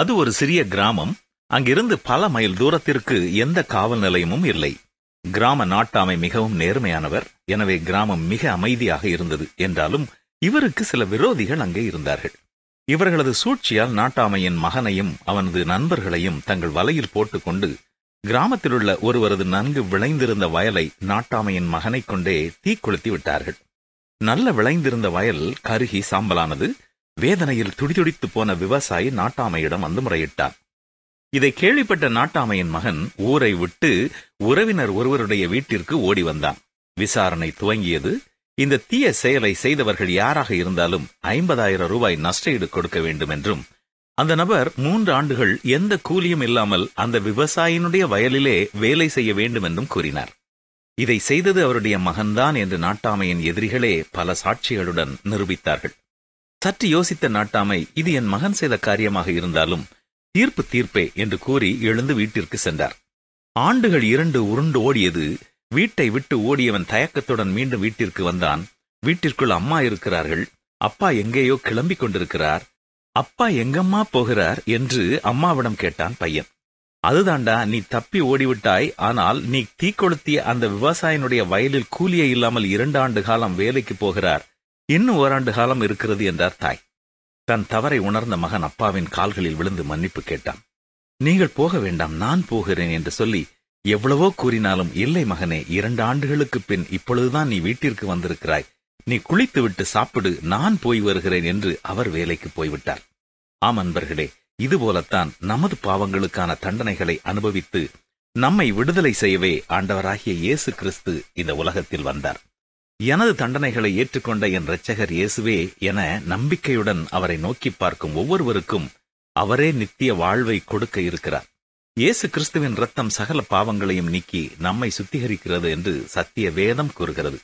அது ஒரு சிறிய கிராமம் அங்கிருந்து பல மைல் தூரத்திற்கு எந்த காவல் நிலையமும் இல்லை கிராம நாட்டாமை மிகவும் நேர்மையானவர் எனவே கிராமம் மிக அமைதியாக இருந்தது என்றாலும் இவருக்கு சில விரோதிகள் அங்கே இருந்தார்கள் இவர்களது சூழ்ச்சியால் நாட்டாமையின் மகனையும் அவனது நண்பர்களையும் தங்கள் வலையில் போட்டுக்கொண்டு கிராமத்திலுள்ள ஒருவரது நன்கு விளைந்திருந்த வயலை நாட்டாமையின் மகனை கொண்டே தீக்குளுத்தி விட்டார்கள் நல்ல விளைந்திருந்த வயல் கருகி சாம்பலானது வேதனையில் துடிதுடித்து போன விவசாயி நாட்டாமையிடம் வந்து முறையிட்டார் இதை கேள்விப்பட்ட நாட்டாமையின் மகன் ஊரை விட்டு உறவினர் ஒருவருடைய வீட்டிற்கு ஓடி வந்தான் விசாரணை துவங்கியது இந்த தீய செயலை செய்தவர்கள் யாராக இருந்தாலும் ஐம்பதாயிரம் ரூபாய் நஷ்டஈடு கொடுக்க வேண்டும் என்றும் அந்த நபர் மூன்று ஆண்டுகள் எந்த கூலியும் இல்லாமல் அந்த விவசாயினுடைய வயலிலே வேலை செய்ய வேண்டும் என்றும் கூறினார் இதை செய்தது அவருடைய மகன்தான் என்று நாட்டாமையின் எதிரிகளே பல சாட்சிகளுடன் நிரூபித்தார்கள் சற்று யோசித்த நாட்டாமை இது என் மகன் செய்த காரியமாக இருந்தாலும் தீர்ப்பு தீர்ப்பே என்று கூறி எழுந்து வீட்டிற்கு சென்றார் ஆண்டுகள் இரண்டு உருண்டு ஓடியது வீட்டை விட்டு ஓடியவன் தயக்கத்துடன் மீண்டும் வீட்டிற்கு வந்தான் வீட்டிற்குள் அம்மா இருக்கிறார்கள் அப்பா எங்கேயோ கிளம்பிக் கொண்டிருக்கிறார் அப்பா எங்கம்மா போகிறார் என்று அம்மாவிடம் கேட்டான் பையன் அதுதாண்டா நீ தப்பி ஓடிவிட்டாய் ஆனால் நீ தீக்கொளுத்திய அந்த விவசாயனுடைய வயலில் கூலியே இல்லாமல் இரண்டு ஆண்டு காலம் வேலைக்கு போகிறார் இன்னும் ஓராண்டு காலம் இருக்கிறது என்றார் தாய் தன் தவறை உணர்ந்த மகன் அப்பாவின் கால்களில் விழுந்து மன்னிப்பு கேட்டான் நீங்கள் போக வேண்டாம் நான் போகிறேன் என்று சொல்லி எவ்வளவோ கூறினாலும் இல்லை மகனே இரண்டு ஆண்டுகளுக்கு பின் இப்பொழுதுதான் நீ வீட்டிற்கு வந்திருக்கிறாய் நீ குளித்துவிட்டு சாப்பிடு நான் போய் வருகிறேன் என்று அவர் வேலைக்கு போய்விட்டார் ஆம் அன்பர்களே இதுபோலத்தான் நமது பாவங்களுக்கான தண்டனைகளை அனுபவித்து நம்மை விடுதலை செய்யவே ஆண்டவராகிய இயேசு கிறிஸ்து இந்த உலகத்தில் வந்தார் எனது தண்டனைகளை ஏற்றுக்கொண்ட என் இரட்சகர் இயேசுவே என நம்பிக்கையுடன் அவரை நோக்கி பார்க்கும் ஒவ்வொருவருக்கும் அவரே நித்திய வாழ்வை கொடுக்க இருக்கிறார் இயேசு கிறிஸ்துவின் ரத்தம் சகல பாவங்களையும் நீக்கி நம்மை சுத்திகரிக்கிறது என்று சத்திய வேதம் கூறுகிறது